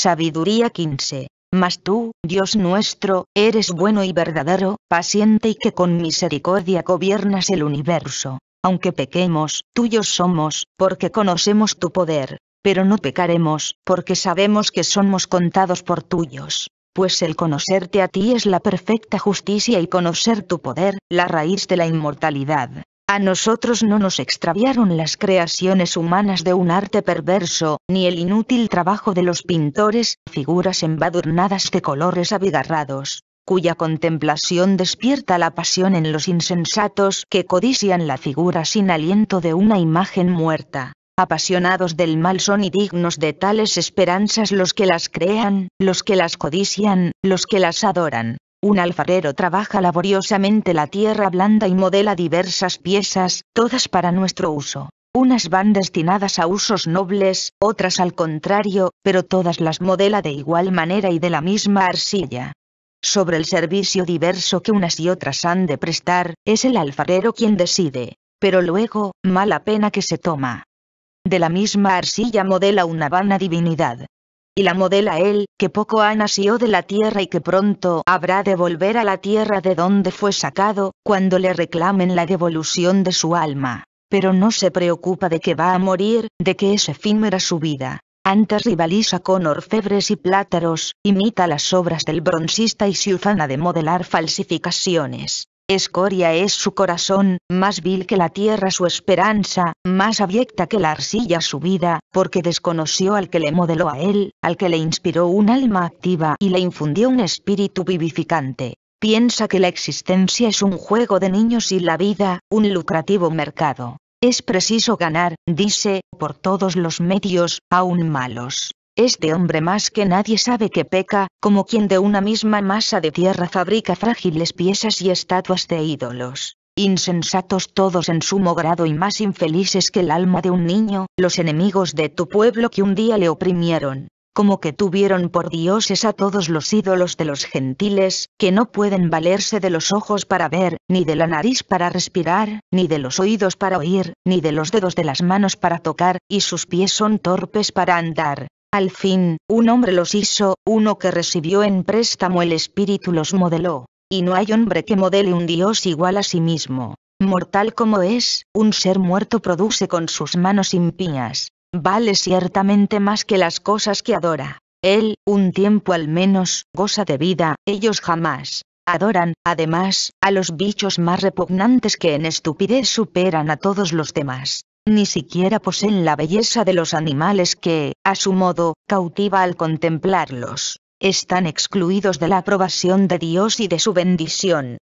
Sabiduría 15. Mas tú, Dios nuestro, eres bueno y verdadero, paciente y que con misericordia gobiernas el universo. Aunque pequemos, tuyos somos, porque conocemos tu poder, pero no pecaremos, porque sabemos que somos contados por tuyos. Pues el conocerte a ti es la perfecta justicia y conocer tu poder, la raíz de la inmortalidad. A nosotros no nos extraviaron las creaciones humanas de un arte perverso, ni el inútil trabajo de los pintores, figuras embadurnadas de colores abigarrados, cuya contemplación despierta la pasión en los insensatos que codician la figura sin aliento de una imagen muerta. Apasionados del mal son y dignos de tales esperanzas los que las crean, los que las codician, los que las adoran. Un alfarero trabaja laboriosamente la tierra blanda y modela diversas piezas, todas para nuestro uso. Unas van destinadas a usos nobles, otras al contrario, pero todas las modela de igual manera y de la misma arcilla. Sobre el servicio diverso que unas y otras han de prestar, es el alfarero quien decide, pero luego, mala pena que se toma. De la misma arcilla modela una vana divinidad, y la modela él, que poco ha nacido de la tierra y que pronto habrá de volver a la tierra de donde fue sacado, cuando le reclamen la devolución de su alma. Pero no se preocupa de que va a morir, de que es efímera su vida. Antes rivaliza con orfebres y plátaros, imita las obras del broncista y se ufana de modelar falsificaciones. Escoria es su corazón, más vil que la tierra su esperanza, más abyecta que la arcilla su vida, porque desconoció al que le modeló a él, al que le inspiró un alma activa y le infundió un espíritu vivificante. Piensa que la existencia es un juego de niños y la vida, un lucrativo mercado. Es preciso ganar, dice, por todos los medios, aún malos. Este hombre más que nadie sabe que peca, como quien de una misma masa de tierra fabrica frágiles piezas y estatuas de ídolos. Insensatos todos en sumo grado y más infelices que el alma de un niño, los enemigos de tu pueblo que un día le oprimieron. Como que tuvieron por dioses a todos los ídolos de los gentiles, que no pueden valerse de los ojos para ver, ni de la nariz para respirar, ni de los oídos para oír, ni de los dedos de las manos para tocar, y sus pies son torpes para andar, al fin, un hombre los hizo, uno que recibió en préstamo el espíritu los modeló, y no hay hombre que modele un Dios igual a sí mismo. Mortal como es, un ser muerto produce con sus manos impías. Vale ciertamente más que las cosas que adora. Él, un tiempo al menos, goza de vida, ellos jamás. Adoran, además, a los bichos más repugnantes que en estupidez superan a todos los demás ni siquiera poseen la belleza de los animales que, a su modo, cautiva al contemplarlos. Están excluidos de la aprobación de Dios y de su bendición.